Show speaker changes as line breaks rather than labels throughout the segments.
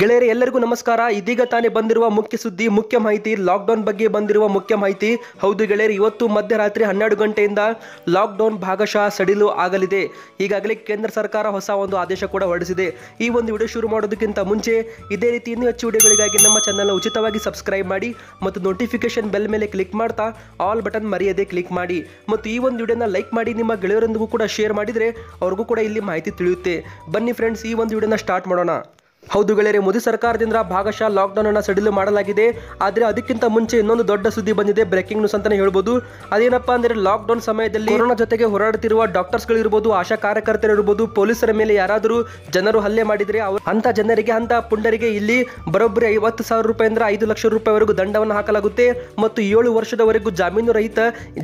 ಗೆಳೆಯರೆ ಎಲ್ಲರಿಗೂ ನಮಸ್ಕಾರ ಇದೀಗ ತಾನೇ ಬಂದಿರುವ ಮುಖ್ಯ ಸುದ್ದಿ ಮುಖ್ಯ ಮಾಹಿತಿ ಲಾಕ್ಡೌನ್ ಬಗ್ಗೆ ಬಂದಿರುವ ಮುಖ್ಯ ಮಾಹಿತಿ ಹೌದು ಗೆಳೆಯರು ಇವತ್ತು ಮಧ್ಯರಾತ್ರಿ ಹನ್ನೆರಡು ಗಂಟೆಯಿಂದ ಲಾಕ್ಡೌನ್ ಭಾಗಶಃ ಸಡಿಲು ಆಗಲಿದೆ ಈಗಾಗಲೇ ಕೇಂದ್ರ ಸರ್ಕಾರ ಹೊಸ ಒಂದು ಆದೇಶ ಕೂಡ ಹೊರಡಿಸಿದೆ ಈ ಒಂದು ವಿಡಿಯೋ ಶುರು ಮಾಡೋದಕ್ಕಿಂತ ಮುಂಚೆ ಇದೇ ರೀತಿ ಇನ್ನೂ ಹೆಚ್ಚು ವಿಡಿಯೋಗಳಿಗಾಗಿ ನಮ್ಮ ಚಾನಲ್ನ ಉಚಿತವಾಗಿ ಸಬ್ಸ್ಕ್ರೈಬ್ ಮಾಡಿ ಮತ್ತು ನೋಟಿಫಿಕೇಶನ್ ಬೆಲ್ ಮೇಲೆ ಕ್ಲಿಕ್ ಮಾಡ್ತಾ ಆಲ್ ಬಟನ್ ಮರೆಯದೆ ಕ್ಲಿಕ್ ಮಾಡಿ ಮತ್ತು ಈ ಒಂದು ವಿಡಿಯೋನ ಲೈಕ್ ಮಾಡಿ ನಿಮ್ಮ ಗೆಳೆಯರೊಂದಿಗೂ ಕೂಡ ಶೇರ್ ಮಾಡಿದರೆ ಅವ್ರಿಗೂ ಕೂಡ ಇಲ್ಲಿ ಮಾಹಿತಿ ತಿಳಿಯುತ್ತೆ ಬನ್ನಿ ಫ್ರೆಂಡ್ಸ್ ಈ ಒಂದು ವಿಡಿಯೋನ ಸ್ಟಾರ್ಟ್ ಮಾಡೋಣ ಹೌದು ಗೆಳೆಯರೆ ಮೋದಿ ಸರ್ಕಾರದಿಂದ ಭಾಗಶಃ ಲಾಕ್ಡೌನ್ ಅನ್ನು ಸಡಿಲು ಮಾಡಲಾಗಿದೆ ಆದರೆ ಅದಕ್ಕಿಂತ ಮುಂಚೆ ಇನ್ನೊಂದು ದೊಡ್ಡ ಸುದ್ದಿ ಬಂದಿದೆ ಬ್ರೇಕಿಂಗ್ ನ್ಯೂಸ್ ಅಂತಾನೆ ಹೇಳಬಹುದು ಅದೇನಪ್ಪಾ ಅಂದ್ರೆ ಲಾಕ್ಡೌನ್ ಸಮಯದಲ್ಲಿ ಕೊರೋನಾ ಜೊತೆಗೆ ಹೋರಾಡುತ್ತಿರುವ ಡಾಕ್ಟರ್ಸ್ ಗಳು ಇರಬಹುದು ಆಶಾ ಕಾರ್ಯಕರ್ತರು ಇರಬಹುದು ಪೊಲೀಸರ ಮೇಲೆ ಯಾರಾದರೂ ಜನರು ಹಲ್ಲೆ ಮಾಡಿದರೆ ಅಂತ ಜನರಿಗೆ ಅಂತ ಪುಂಡರಿಗೆ ಇಲ್ಲಿ ಬರೋಬ್ಬರಿ ಐವತ್ತು ಸಾವಿರ ರೂಪಾಯಿಂದ ಐದು ಲಕ್ಷ ರೂಪಾಯಿವರೆಗೂ ದಂಡವನ್ನು ಹಾಕಲಾಗುತ್ತೆ ಮತ್ತು ಏಳು ವರ್ಷದವರೆಗೂ ಜಾಮೀನು ರಹಿತ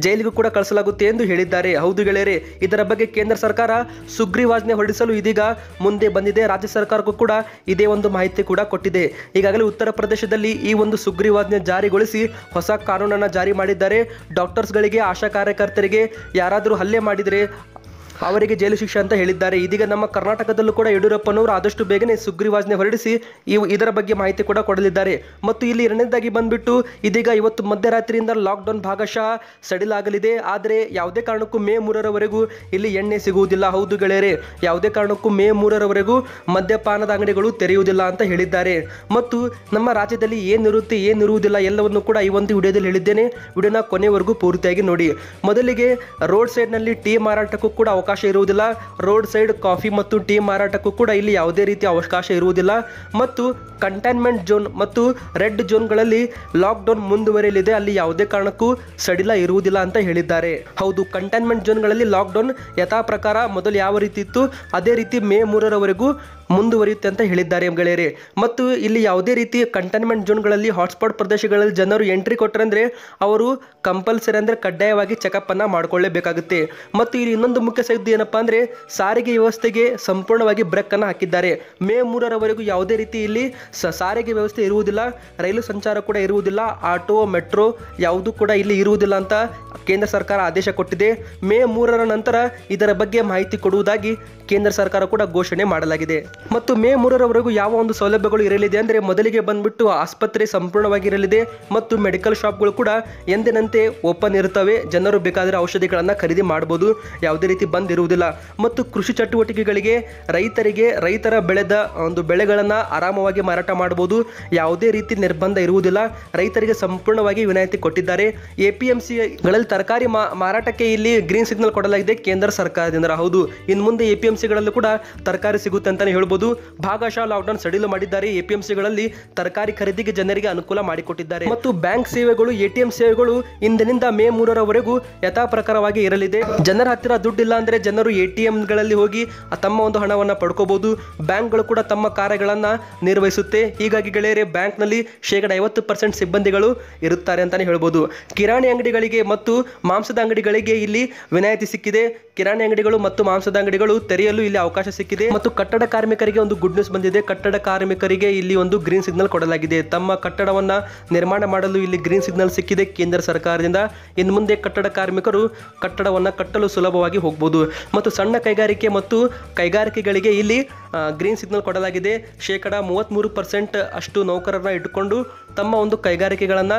ಜೈಲಿಗೂ ಕೂಡ ಕಳಿಸಲಾಗುತ್ತೆ ಎಂದು ಹೇಳಿದ್ದಾರೆ ಹೌದು ಗೆಳೆಯರೆ ಇದರ ಬಗ್ಗೆ ಕೇಂದ್ರ ಸರ್ಕಾರ ಸುಗ್ರೀವಾಜ್ಞೆ ಹೊರಡಿಸಲು ಇದೀಗ ಮುಂದೆ ಬಂದಿದೆ ರಾಜ್ಯ ಸರ್ಕಾರಕ್ಕೂ ಕೂಡ ಇದೇ ಒಂದು ಮಾಹಿತಿ ಕೂಡ ಕೊಟ್ಟಿದೆ ಈಗಾಗಲೇ ಉತ್ತರ ಪ್ರದೇಶದಲ್ಲಿ ಈ ಒಂದು ಸುಗ್ರೀವಾಜ್ಞೆ ಜಾರಿಗೊಳಿಸಿ ಹೊಸ ಕಾನೂನನ್ನು ಜಾರಿ ಮಾಡಿದ್ದಾರೆ ಡಾಕ್ಟರ್ಸ್ಗಳಿಗೆ ಆಶಾ ಕಾರ್ಯಕರ್ತರಿಗೆ ಯಾರಾದರೂ ಹಲ್ಲೆ ಮಾಡಿದರೆ ಅವರಿಗೆ ಜೈಲು ಶಿಕ್ಷೆ ಅಂತ ಹೇಳಿದ್ದಾರೆ ಇದೀಗ ನಮ್ಮ ಕರ್ನಾಟಕದಲ್ಲೂ ಕೂಡ ಯಡಿಯೂರಪ್ಪನವರು ಆದಷ್ಟು ಬೇಗನೆ ಸುಗ್ರೀವಾಜ್ಞೆ ಹೊರಡಿಸಿ ಇದರ ಬಗ್ಗೆ ಮಾಹಿತಿ ಕೂಡ ಕೊಡಲಿದ್ದಾರೆ ಮತ್ತು ಇಲ್ಲಿ ಎರಡನೇದಾಗಿ ಬಂದ್ಬಿಟ್ಟು ಇದೀಗ ಇವತ್ತು ಮಧ್ಯರಾತ್ರಿಯಿಂದ ಲಾಕ್ಡೌನ್ ಭಾಗಶಃ ಸಡಿಲಾಗಲಿದೆ ಆದರೆ ಯಾವುದೇ ಕಾರಣಕ್ಕೂ ಮೇ ಮೂರರವರೆಗೂ ಇಲ್ಲಿ ಎಣ್ಣೆ ಸಿಗುವುದಿಲ್ಲ ಹೌದು ಗೆಳೆಯರೆ ಯಾವುದೇ ಕಾರಣಕ್ಕೂ ಮೇ ಮೂರರವರೆಗೂ ಮದ್ಯಪಾನದ ಅಂಗಡಿಗಳು ತೆರೆಯುವುದಿಲ್ಲ ಅಂತ ಹೇಳಿದ್ದಾರೆ ಮತ್ತು ನಮ್ಮ ರಾಜ್ಯದಲ್ಲಿ ಏನಿರುತ್ತೆ ಏನಿರುವುದಿಲ್ಲ ಎಲ್ಲವನ್ನು ಕೂಡ ಈ ಒಂದು ವಿಡಿಯೋದಲ್ಲಿ ಹೇಳಿದ್ದೇನೆ ವಿಡಿಯೋನ ಕೊನೆವರೆಗೂ ಪೂರ್ತಿಯಾಗಿ ನೋಡಿ ಮೊದಲಿಗೆ ರೋಡ್ ಸೈಡ್ನಲ್ಲಿ ಟೀ ಮಾರಾಟಕ್ಕೂ ಕೂಡ ಅವಕಾಶ ಇರುವುದಿಲ್ಲ ರೋಡ್ ಸೈಡ್ ಕಾಫಿ ಮತ್ತು ಟೀ ಮಾರಾಟಕ್ಕೂ ಕೂಡ ಇಲ್ಲಿ ಯಾವುದೇ ರೀತಿಯ ಅವಕಾಶ ಇರುವುದಿಲ್ಲ ಮತ್ತು ಕಂಟೈನ್ಮೆಂಟ್ ಝೋನ್ ಮತ್ತು ರೆಡ್ ಝೋನ್ಗಳಲ್ಲಿ ಲಾಕ್ಡೌನ್ ಮುಂದುವರಿಯಲಿದೆ ಅಲ್ಲಿ ಯಾವುದೇ ಕಾರಣಕ್ಕೂ ಸಡಿಲ ಇರುವುದಿಲ್ಲ ಅಂತ ಹೇಳಿದ್ದಾರೆ ಹೌದು ಕಂಟೈನ್ಮೆಂಟ್ ಝೋನ್ಗಳಲ್ಲಿ ಲಾಕ್ಡೌನ್ ಯಥಾ ಪ್ರಕಾರ ಮೊದಲು ಯಾವ ರೀತಿ ಇತ್ತು ಅದೇ ರೀತಿ ಮೇ ಮೂರರವರೆಗೂ ಮುಂದುವರಿಯುತ್ತೆ ಅಂತ ಹೇಳಿದ್ದಾರೆ ಗೆಳೆಯರೆ ಮತ್ತು ಇಲ್ಲಿ ಯಾವುದೇ ರೀತಿ ಕಂಟೈನ್ಮೆಂಟ್ ಝೋನ್ಗಳಲ್ಲಿ ಹಾಟ್ಸ್ಪಾಟ್ ಪ್ರದೇಶಗಳಲ್ಲಿ ಜನರು ಎಂಟ್ರಿ ಕೊಟ್ಟರೆ ಅವರು ಕಂಪಲ್ಸರಿ ಅಂದರೆ ಕಡ್ಡಾಯವಾಗಿ ಚೆಕಪ್ ಅನ್ನು ಮಾಡಿಕೊಳ್ಳಬೇಕಾಗುತ್ತೆ ಮತ್ತು ಇಲ್ಲಿ ಇನ್ನೊಂದು ಮುಖ್ಯ ಮಾಡಿದ್ದು ಏನಪ್ಪ ಸಾರಿಗೆ ವ್ಯವಸ್ಥೆಗೆ ಸಂಪೂರ್ಣವಾಗಿ ಬ್ರೇಕ್ ಅನ್ನು ಹಾಕಿದ್ದಾರೆ ಮೇ ಮೂರರವರೆಗೂ ಯಾವುದೇ ರೀತಿ ಇಲ್ಲಿ ಸಾರಿಗೆ ವ್ಯವಸ್ಥೆ ಇರುವುದಿಲ್ಲ ರೈಲು ಸಂಚಾರ ಕೂಡ ಇರುವುದಿಲ್ಲ ಆಟೋ ಮೆಟ್ರೋ ಯಾವುದೂ ಕೂಡ ಇಲ್ಲಿ ಇರುವುದಿಲ್ಲ ಅಂತ ಕೇಂದ್ರ ಸರ್ಕಾರ ಆದೇಶ ಕೊಟ್ಟಿದೆ ಮೇ ಮೂರರ ನಂತರ ಇದರ ಬಗ್ಗೆ ಮಾಹಿತಿ ಕೊಡುವುದಾಗಿ ಕೇಂದ್ರ ಸರ್ಕಾರ ಕೂಡ ಘೋಷಣೆ ಮಾಡಲಾಗಿದೆ ಮತ್ತು ಮೇ ಮೂರರವರೆಗೂ ಯಾವ ಒಂದು ಸೌಲಭ್ಯಗಳು ಇರಲಿದೆ ಅಂದ್ರೆ ಮೊದಲಿಗೆ ಬಂದ್ಬಿಟ್ಟು ಆಸ್ಪತ್ರೆ ಸಂಪೂರ್ಣವಾಗಿ ಇರಲಿದೆ ಮತ್ತು ಮೆಡಿಕಲ್ ಶಾಪ್ ಗಳು ಕೂಡ ಎಂದಿನಂತೆ ಓಪನ್ ಇರುತ್ತವೆ ಜನರು ಬೇಕಾದರೆ ಔಷಧಿಗಳನ್ನು ಖರೀದಿ ಮಾಡಬಹುದು ಯಾವುದೇ ರೀತಿ ಬಂದ್ ಇರುವುದಿಲ್ಲ ಮತ್ತು ಕೃಷಿ ಚಟುವಟಿಕೆಗಳಿಗೆ ರೈತರಿಗೆ ರೈತರ ಬೆಳೆದ ಒಂದು ಬೆಳೆಗಳನ್ನು ಆರಾಮವಾಗಿ ಮಾರಾಟ ಮಾಡಬಹುದು ಯಾವುದೇ ರೀತಿ ನಿರ್ಬಂಧ ಇರುವುದಿಲ್ಲ ರೈತರಿಗೆ ಸಂಪೂರ್ಣವಾಗಿ ವಿನಾಯಿತಿ ಕೊಟ್ಟಿದ್ದಾರೆ ಎ ಪಿ ಎಂ ತರಕಾರಿ ಮಾರಾಟಕ್ಕೆ ಇಲ್ಲಿ ಗ್ರೀನ್ ಸಿಗ್ನಲ್ ಕೊಡಲಾಗಿದೆ ಕೇಂದ್ರ ಸರ್ಕಾರದಿಂದ ಹೌದು ಇನ್ನು ಮುಂದೆ ಎ ಪಿ ಕೂಡ ತರಕಾರಿ ಸಿಗುತ್ತೆ ಅಂತಲೇ ಹೇಳ್ಬೋದು ಭಾಗಶಃ ಲಾಕ್ಡೌನ್ ಸಡಿಲು ಮಾಡಿದ್ದಾರೆ ಎ ಪಿ ತರಕಾರಿ ಖರೀದಿಗೆ ಜನರಿಗೆ ಅನುಕೂಲ ಮಾಡಿಕೊಟ್ಟಿದ್ದಾರೆ ಮತ್ತು ಬ್ಯಾಂಕ್ ಸೇವೆಗಳು ಎಟಿಎಂ ಸೇವೆಗಳು ಇಂದಿನಿಂದ ಮೇ ಮೂರರವರೆಗೂ ಯಥಾ ಪ್ರಕಾರವಾಗಿ ಇರಲಿದೆ ಜನರ ಹತ್ತಿರ ದುಡ್ಡಿಲ್ಲ ಅಂದ್ರೆ ಜನರು ಎ ಟಿ ಎಂಗಳಲ್ಲಿ ಹೋಗಿ ತಮ್ಮ ಒಂದು ಹಣವನ್ನು ಪಡ್ಕೋಬಹುದು ಬ್ಯಾಂಕ್ಗಳು ಕೂಡ ತಮ್ಮ ಕಾರ್ಯಗಳನ್ನು ನಿರ್ವಹಿಸುತ್ತೆ ಹೀಗಾಗಿ ಗೆಳೆಯರೆ ಬ್ಯಾಂಕ್ನಲ್ಲಿ ಶೇಕಡ ಐವತ್ತು ಪರ್ಸೆಂಟ್ ಸಿಬ್ಬಂದಿಗಳು ಇರುತ್ತಾರೆ ಅಂತಾನೆ ಹೇಳ್ಬೋದು ಕಿರಾಣಿ ಅಂಗಡಿಗಳಿಗೆ ಮತ್ತು ಮಾಂಸದ ಅಂಗಡಿಗಳಿಗೆ ಇಲ್ಲಿ ವಿನಾಯಿತಿ ಸಿಕ್ಕಿದೆ ಕಿರಾಣಿ ಅಂಗಡಿಗಳು ಮತ್ತು ಮಾಂಸದ ಅಂಗಡಿಗಳು ತೆರೆಯಲು ಇಲ್ಲಿ ಅವಕಾಶ ಸಿಕ್ಕಿದೆ ಮತ್ತು ಕಟ್ಟಡ ಕಾರ್ಮಿಕರಿಗೆ ಒಂದು ಗುಡ್ ನ್ಯೂಸ್ ಬಂದಿದೆ ಕಟ್ಟಡ ಕಾರ್ಮಿಕರಿಗೆ ಇಲ್ಲಿ ಒಂದು ಗ್ರೀನ್ ಸಿಗ್ನಲ್ ಕೊಡಲಾಗಿದೆ ತಮ್ಮ ಕಟ್ಟಡವನ್ನ ನಿರ್ಮಾಣ ಮಾಡಲು ಇಲ್ಲಿ ಗ್ರೀನ್ ಸಿಗ್ನಲ್ ಸಿಕ್ಕಿದೆ ಕೇಂದ್ರ ಸರ್ಕಾರದಿಂದ ಇನ್ನು ಮುಂದೆ ಕಟ್ಟಡ ಕಾರ್ಮಿಕರು ಕಟ್ಟಡವನ್ನು ಕಟ್ಟಲು ಸುಲಭವಾಗಿ ಹೋಗಬಹುದು ಮತ್ತು ಸಣ್ಣ ಕೈಗಾರಿಕೆ ಮತ್ತು ಕೈಗಾರಿಕೆಗಳಿಗೆ ಇಲ್ಲಿ ಗ್ರೀನ್ ಸಿಗ್ನಲ್ ಕೊಡಲಾಗಿದೆ ಶೇಕಡ ಮೂವತ್ತ್ಮೂರು ಪರ್ಸೆಂಟ್ ಅಷ್ಟು ನೌಕರರನ್ನ ಇಟ್ಟುಕೊಂಡು ತಮ್ಮ ಒಂದು ಕೈಗಾರಿಕೆಗಳನ್ನು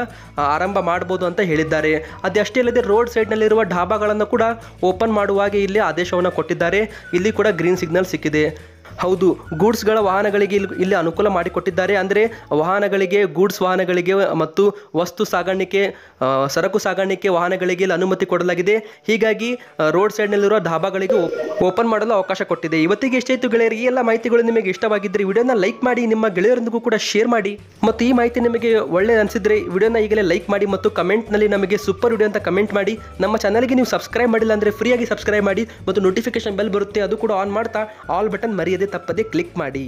ಆರಂಭ ಮಾಡ್ಬೋದು ಅಂತ ಹೇಳಿದ್ದಾರೆ ಅದಷ್ಟೇ ಅಲ್ಲದೆ ರೋಡ್ ಸೈಡ್ನಲ್ಲಿರುವ ಢಾಬಾಗಳನ್ನು ಕೂಡ ಓಪನ್ ಮಾಡುವಾಗೆ ಇಲ್ಲಿ ಆದೇಶವನ್ನು ಕೊಟ್ಟಿದ್ದಾರೆ ಇಲ್ಲಿ ಕೂಡ ಗ್ರೀನ್ ಸಿಗ್ನಲ್ ಸಿಕ್ಕಿದೆ ಹೌದು ಗೂಡ್ಸ್ಗಳ ವಾಹನಗಳಿಗೆ ಇಲ್ಲಿ ಇಲ್ಲಿ ಅನುಕೂಲ ಮಾಡಿಕೊಟ್ಟಿದ್ದಾರೆ ಅಂದರೆ ವಾಹನಗಳಿಗೆ ಗೂಡ್ಸ್ ವಾಹನಗಳಿಗೆ ಮತ್ತು ವಸ್ತು ಸಾಗಾಣಿಕೆ ಸರಕು ಸಾಗಾಣಿಕೆ ವಾಹನಗಳಿಗೆ ಇಲ್ಲಿ ಅನುಮತಿ ಕೊಡಲಾಗಿದೆ ಹೀಗಾಗಿ ರೋಡ್ ಸೈಡ್ನಲ್ಲಿರುವ ಧಾಬಾಗಳಿಗೆ ಓಪನ್ ಮಾಡಲು ಅವಕಾಶ ಕೊಟ್ಟಿದೆ ಇವತ್ತಿಗೆ ಎಷ್ಟೇ ಇತ್ತು ಗೆಳೆಯರಿಗೆ ಎಲ್ಲ ಮಾಹಿತಿಗಳು ನಿಮಗೆ ಇಷ್ಟವಾಗಿದ್ದರೆ ವಿಡಿಯೋನ ಲೈಕ್ ಮಾಡಿ ನಿಮ್ಮ ಗೆಳೆಯರೊಂದಿಗೂ ಕೂಡ ಶೇರ್ ಮಾಡಿ ಮತ್ತು ಈ ಮಾಹಿತಿ ನಿಮಗೆ ಒಳ್ಳೆ ಅನಿಸಿದರೆ ವಿಡಿಯೋನ ಈಗಲೇ ಲೈಕ್ ಮಾಡಿ ಮತ್ತು ಕಮೆಂಟ್ನಲ್ಲಿ ನಮಗೆ ಸೂಪರ್ ವಿಡಿಯೋ ಅಂತ ಕಮೆಂಟ್ ಮಾಡಿ ನಮ್ಮ ಚಾನಲ್ಗೆ ನೀವು ಸಬ್ಸ್ಕ್ರೈಬ್ ಮಾಡಿಲ್ಲ ಅಂದರೆ ಫ್ರೀಯಾಗಿ ಸಬ್ಸ್ಕ್ರೈಬ್ ಮಾಡಿ ಮತ್ತು ನೋಟಿಫಿಕೇಶನ್ ಬೆಲ್ ಬರುತ್ತೆ ಅದು ಕೂಡ ಆನ್ ಮಾಡ್ತಾ ಆಲ್ ಬಟನ್ ಮರೆಯ ತಪ್ಪದೆ ಕ್ಲಿಕ್ ಮಾಡಿ